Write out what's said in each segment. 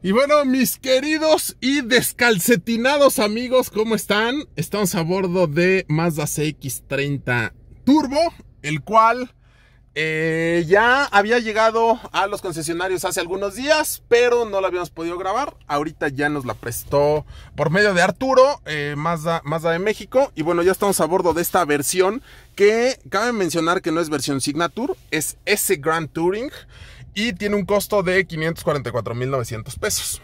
Y bueno, mis queridos y descalcetinados amigos, ¿cómo están? Estamos a bordo de Mazda CX30 Turbo, el cual eh, ya había llegado a los concesionarios hace algunos días, pero no la habíamos podido grabar. Ahorita ya nos la prestó por medio de Arturo, eh, Mazda, Mazda de México. Y bueno, ya estamos a bordo de esta versión que cabe mencionar que no es versión Signature, es S Grand Touring y tiene un costo de 544.900 pesos.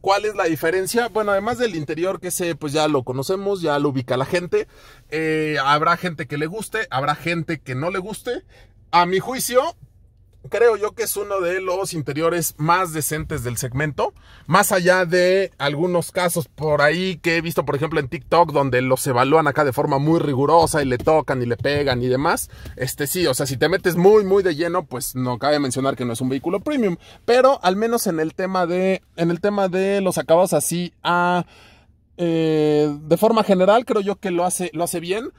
¿Cuál es la diferencia? Bueno, además del interior que se, pues ya lo conocemos, ya lo ubica la gente. Eh, habrá gente que le guste, habrá gente que no le guste. A mi juicio, creo yo que es uno de los interiores más decentes del segmento, más allá de algunos casos por ahí que he visto, por ejemplo, en TikTok, donde los evalúan acá de forma muy rigurosa y le tocan y le pegan y demás. Este sí, o sea, si te metes muy, muy de lleno, pues no cabe mencionar que no es un vehículo premium, pero al menos en el tema de, en el tema de los acabados así a... Ah, eh, de forma general creo yo que lo hace, lo hace bien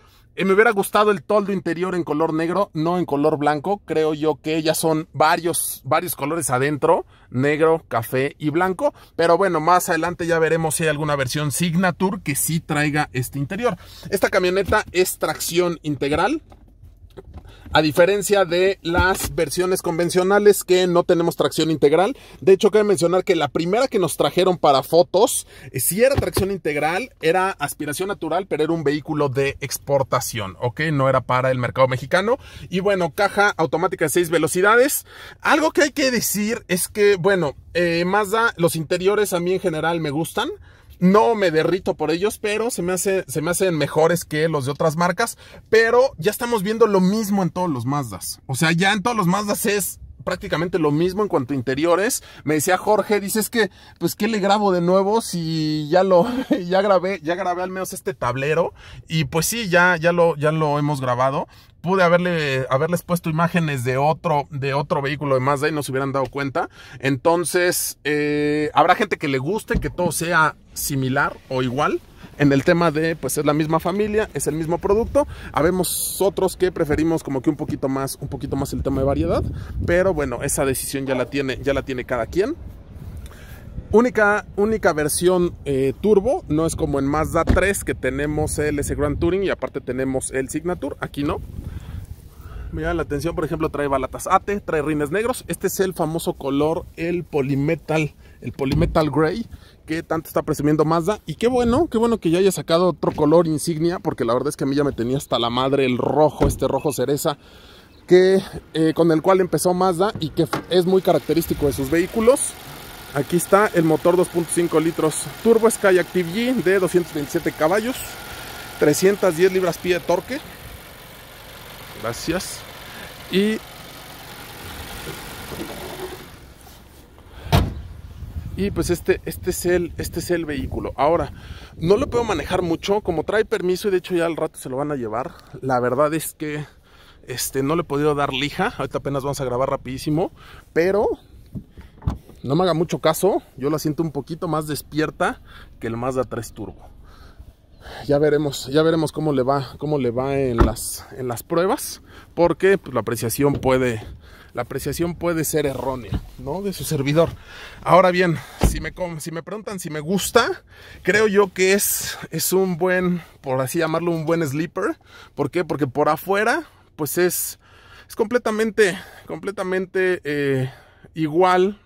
me hubiera gustado el toldo interior en color negro, no en color blanco. Creo yo que ya son varios, varios colores adentro, negro, café y blanco. Pero bueno, más adelante ya veremos si hay alguna versión Signature que sí traiga este interior. Esta camioneta es tracción integral, a diferencia de las versiones convencionales que no tenemos tracción integral. De hecho, cabe mencionar que la primera que nos trajeron para fotos, eh, si era tracción integral, era aspiración natural, pero era un vehículo de exportación, ¿ok? No era para el mercado mexicano. Y bueno, caja automática de 6 velocidades. Algo que hay que decir es que, bueno, eh, Mazda, los interiores a mí en general me gustan. No me derrito por ellos, pero se me, hace, se me hacen mejores que los de otras marcas. Pero ya estamos viendo lo mismo en todos los Mazdas. O sea, ya en todos los Mazdas es prácticamente lo mismo en cuanto a interiores. Me decía Jorge, dices que, pues, ¿qué le grabo de nuevo si ya lo, ya grabé, ya grabé al menos este tablero? Y pues sí, ya, ya lo, ya lo hemos grabado. Pude haberle, haberles puesto imágenes de otro, de otro vehículo de Mazda y no se hubieran dado cuenta. Entonces, eh, habrá gente que le guste que todo sea similar o igual en el tema de, pues es la misma familia, es el mismo producto. Habemos otros que preferimos como que un poquito más, un poquito más el tema de variedad, pero bueno, esa decisión ya la tiene, ya la tiene cada quien. Única, única versión eh, turbo, no es como en Mazda 3 que tenemos el S Grand Touring y aparte tenemos el Signature, aquí no me la atención, por ejemplo, trae balatas ate, trae rines negros. Este es el famoso color, el polimetal, el polimetal gray, que tanto está presumiendo Mazda. Y qué bueno, qué bueno que ya haya sacado otro color insignia, porque la verdad es que a mí ya me tenía hasta la madre el rojo, este rojo cereza, que, eh, con el cual empezó Mazda y que es muy característico de sus vehículos. Aquí está el motor 2.5 litros turbo Sky Active G de 227 caballos, 310 libras-pie de torque Gracias. Y. Y pues este, este, es el, este es el vehículo. Ahora, no lo puedo manejar mucho. Como trae permiso y de hecho ya al rato se lo van a llevar. La verdad es que este, no le he podido dar lija. Ahorita apenas vamos a grabar rapidísimo. Pero no me haga mucho caso. Yo la siento un poquito más despierta que el Mazda 3 Turbo ya veremos, ya veremos cómo le va, cómo le va en las, en las pruebas, porque pues, la apreciación puede, la apreciación puede ser errónea, ¿no? De su servidor. Ahora bien, si me, si me preguntan si me gusta, creo yo que es, es un buen, por así llamarlo, un buen sleeper. ¿Por qué? Porque por afuera, pues es, es completamente, completamente eh, igual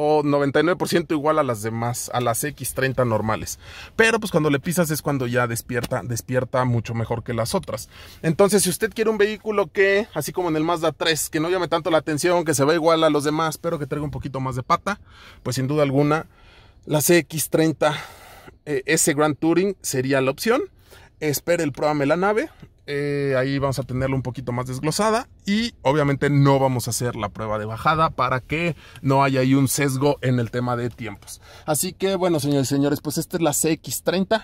o 99% igual a las demás, a las X30 normales. Pero pues cuando le pisas es cuando ya despierta, despierta mucho mejor que las otras. Entonces, si usted quiere un vehículo que, así como en el Mazda 3, que no llame tanto la atención, que se ve igual a los demás, pero que traiga un poquito más de pata, pues sin duda alguna, la X30 eh, Ese S Grand Touring sería la opción. Espere el programa la nave. Eh, ahí vamos a tenerlo un poquito más desglosada y obviamente no vamos a hacer la prueba de bajada para que no haya ahí un sesgo en el tema de tiempos. Así que bueno, señores y señores, pues esta es la CX30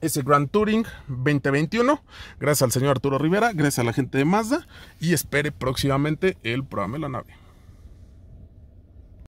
ese Grand Touring 2021. Gracias al señor Arturo Rivera, gracias a la gente de Mazda y espere próximamente el programa de la nave.